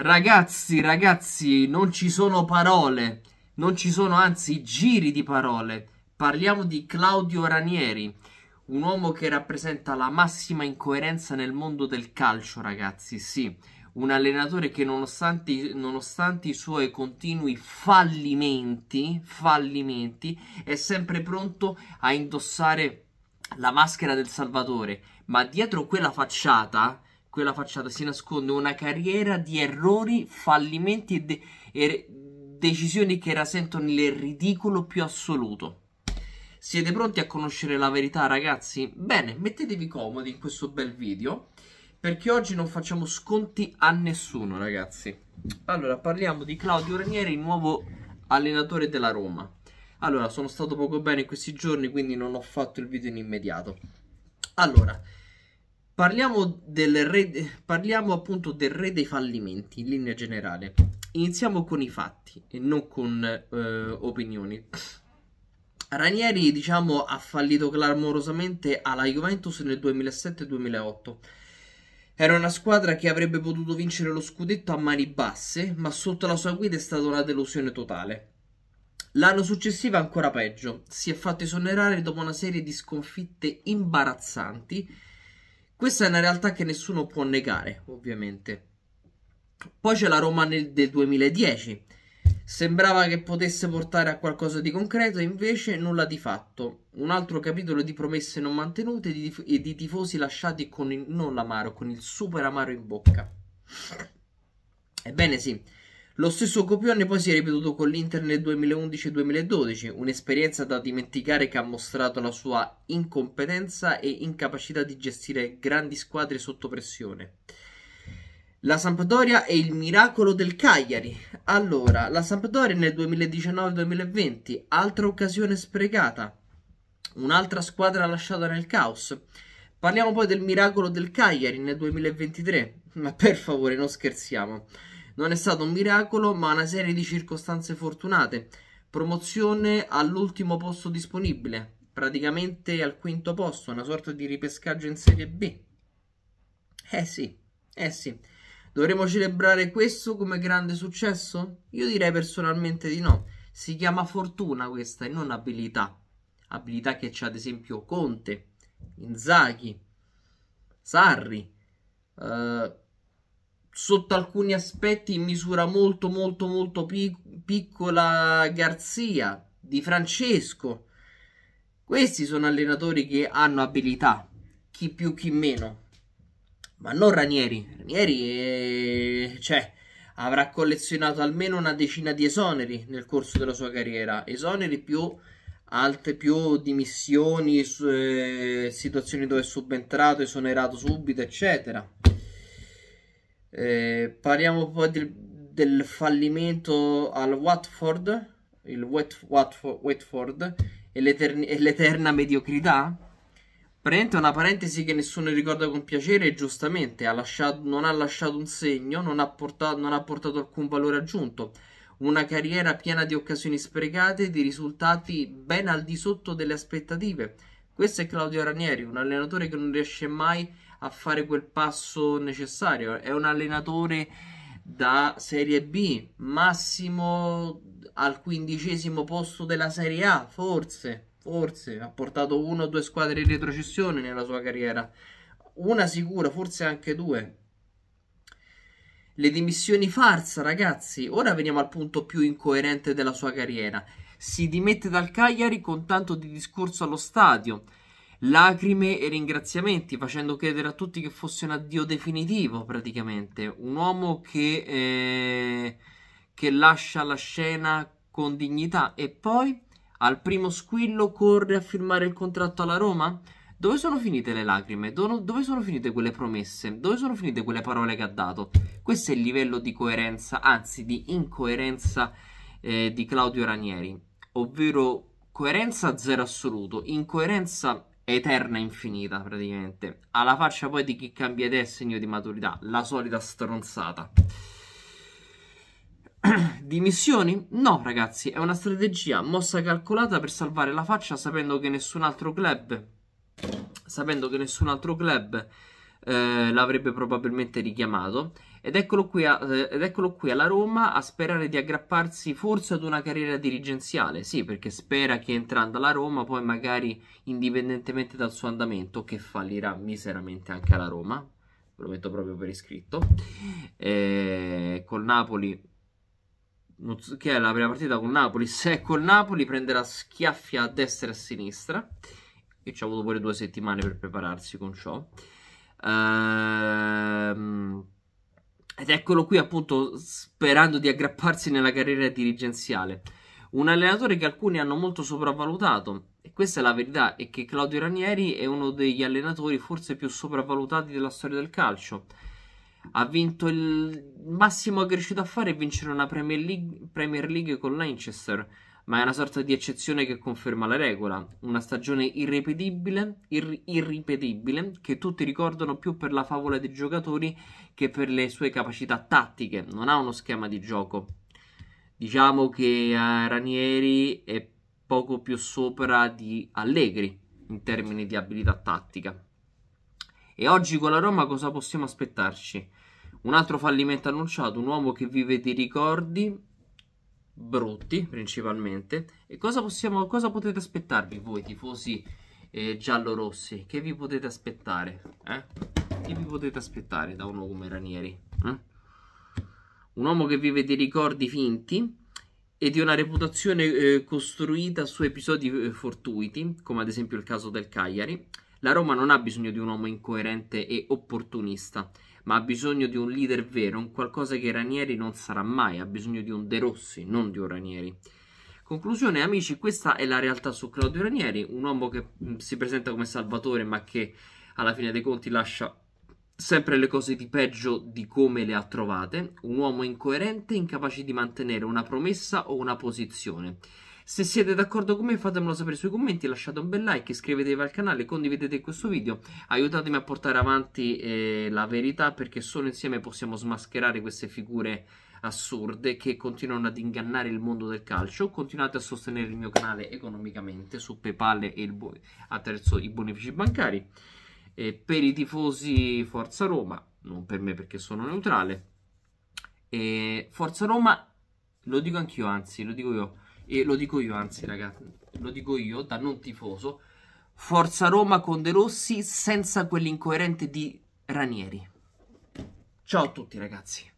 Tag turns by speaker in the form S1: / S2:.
S1: Ragazzi, ragazzi, non ci sono parole, non ci sono anzi giri di parole. Parliamo di Claudio Ranieri, un uomo che rappresenta la massima incoerenza nel mondo del calcio, ragazzi, sì. Un allenatore che nonostante, nonostante i suoi continui fallimenti, fallimenti, è sempre pronto a indossare la maschera del Salvatore. Ma dietro quella facciata quella facciata si nasconde una carriera di errori, fallimenti e, de- e decisioni che rasentano il ridicolo più assoluto. Siete pronti a conoscere la verità, ragazzi? Bene, mettetevi comodi in questo bel video perché oggi non facciamo sconti a nessuno, ragazzi. Allora, parliamo di Claudio Ranieri, il nuovo allenatore della Roma. Allora, sono stato poco bene in questi giorni, quindi non ho fatto il video in immediato. Allora, Parliamo, del re, parliamo appunto del re dei fallimenti in linea generale. Iniziamo con i fatti e non con eh, opinioni. Ranieri, diciamo, ha fallito clamorosamente alla Juventus nel 2007-2008. Era una squadra che avrebbe potuto vincere lo scudetto a mani basse, ma sotto la sua guida è stata una delusione totale. L'anno successivo ancora peggio, si è fatto esonerare dopo una serie di sconfitte imbarazzanti questa è una realtà che nessuno può negare, ovviamente. Poi c'è la Roma nel, del 2010. Sembrava che potesse portare a qualcosa di concreto, invece nulla di fatto. Un altro capitolo di promesse non mantenute e di, e di tifosi lasciati con il non l'amaro, con il super amaro in bocca. Ebbene sì, lo stesso copione poi si è ripetuto con l'Inter nel 2011-2012, un'esperienza da dimenticare che ha mostrato la sua incompetenza e incapacità di gestire grandi squadre sotto pressione. La Sampdoria e il miracolo del Cagliari. Allora, la Sampdoria nel 2019-2020, altra occasione sprecata, un'altra squadra lasciata nel caos. Parliamo poi del miracolo del Cagliari nel 2023, ma per favore non scherziamo. Non è stato un miracolo, ma una serie di circostanze fortunate. Promozione all'ultimo posto disponibile, praticamente al quinto posto, una sorta di ripescaggio in Serie B. Eh sì, eh sì. Dovremmo celebrare questo come grande successo? Io direi personalmente di no. Si chiama fortuna questa e non abilità. Abilità che c'è ad esempio Conte, Inzaghi, Sarri, eh, sotto alcuni aspetti in misura molto molto molto pic- piccola Garzia, Di Francesco. Questi sono allenatori che hanno abilità, chi più chi meno. Ma non Ranieri, Ranieri è... Eh, cioè avrà collezionato almeno una decina di esoneri nel corso della sua carriera, esoneri più altre più dimissioni, eh, situazioni dove è subentrato, esonerato subito, eccetera. Eh, parliamo poi del, del, fallimento al Watford, il Wat, Watford, Watford e, e l'eterna mediocrità. Praticamente una parentesi che nessuno ricorda con piacere e giustamente ha lasciato, non ha lasciato un segno, non ha, portato, non ha portato alcun valore aggiunto. Una carriera piena di occasioni sprecate di risultati ben al di sotto delle aspettative. Questo è Claudio Ranieri, un allenatore che non riesce mai a a fare quel passo necessario. È un allenatore da Serie B, massimo al quindicesimo posto della Serie A, forse, forse. Ha portato una o due squadre in retrocessione nella sua carriera. Una sicura, forse anche due. Le dimissioni farsa, ragazzi. Ora veniamo al punto più incoerente della sua carriera. Si dimette dal Cagliari con tanto di discorso allo stadio lacrime e ringraziamenti, facendo credere a tutti che fosse un addio definitivo praticamente. Un uomo che, eh, che lascia la scena con dignità e poi al primo squillo corre a firmare il contratto alla Roma. Dove sono finite le lacrime? Dove sono finite quelle promesse? Dove sono finite quelle parole che ha dato? Questo è il livello di coerenza, anzi di incoerenza eh, di Claudio Ranieri, ovvero coerenza zero assoluto, incoerenza eterna e infinita praticamente. Alla faccia poi di chi cambia idea è segno di maturità, la solita stronzata. Dimissioni? No, ragazzi, è una strategia mossa calcolata per salvare la faccia sapendo che nessun altro club sapendo che nessun altro club eh, l'avrebbe probabilmente richiamato ed eccolo, qui a, eh, ed eccolo qui alla Roma a sperare di aggrapparsi forse ad una carriera dirigenziale, sì, perché spera che entrando alla Roma, poi magari indipendentemente dal suo andamento, che fallirà miseramente anche alla Roma, ve lo metto proprio per iscritto, eh, col Napoli, non so, che è la prima partita con Napoli, se è col Napoli prenderà schiaffi a destra e a sinistra, e ci ha avuto pure due settimane per prepararsi con ciò. Ehm ed eccolo qui appunto sperando di aggrapparsi nella carriera dirigenziale. Un allenatore che alcuni hanno molto sopravvalutato, e questa è la verità, è che Claudio Ranieri è uno degli allenatori forse più sopravvalutati della storia del calcio. Ha vinto il massimo che è riuscito a fare è vincere una Premier League, Premier League con Lancaster ma è una sorta di eccezione che conferma la regola, una stagione irripetibile, ir- irripetibile che tutti ricordano più per la favola dei giocatori che per le sue capacità tattiche, non ha uno schema di gioco. Diciamo che eh, Ranieri è poco più sopra di Allegri in termini di abilità tattica. E oggi con la Roma cosa possiamo aspettarci? Un altro fallimento annunciato, un uomo che vive di ricordi brutti principalmente. E cosa, possiamo, cosa potete aspettarvi voi tifosi eh, giallorossi? Che vi potete aspettare? Eh? Che vi potete aspettare da uno come Ranieri? Eh? Un uomo che vive di ricordi finti e di una reputazione eh, costruita su episodi eh, fortuiti, come ad esempio il caso del Cagliari, la Roma non ha bisogno di un uomo incoerente e opportunista, ma ha bisogno di un leader vero, un qualcosa che Ranieri non sarà mai, ha bisogno di un De Rossi, non di un Ranieri. Conclusione, amici, questa è la realtà su Claudio Ranieri, un uomo che mm, si presenta come salvatore, ma che alla fine dei conti lascia sempre le cose di peggio di come le ha trovate, un uomo incoerente, incapace di mantenere una promessa o una posizione. Se siete d'accordo con me fatemelo sapere sui commenti, lasciate un bel like, iscrivetevi al canale, condividete questo video, aiutatemi a portare avanti eh, la verità perché solo insieme possiamo smascherare queste figure assurde che continuano ad ingannare il mondo del calcio. Continuate a sostenere il mio canale economicamente su PayPal e attraverso i bonifici bancari. E per i tifosi Forza Roma, non per me perché sono neutrale. E Forza Roma, lo dico anch'io, anzi, lo dico io e lo dico io anzi ragazzi, lo dico io da non tifoso, Forza Roma con De Rossi senza quell'incoerente di Ranieri. Ciao a tutti ragazzi.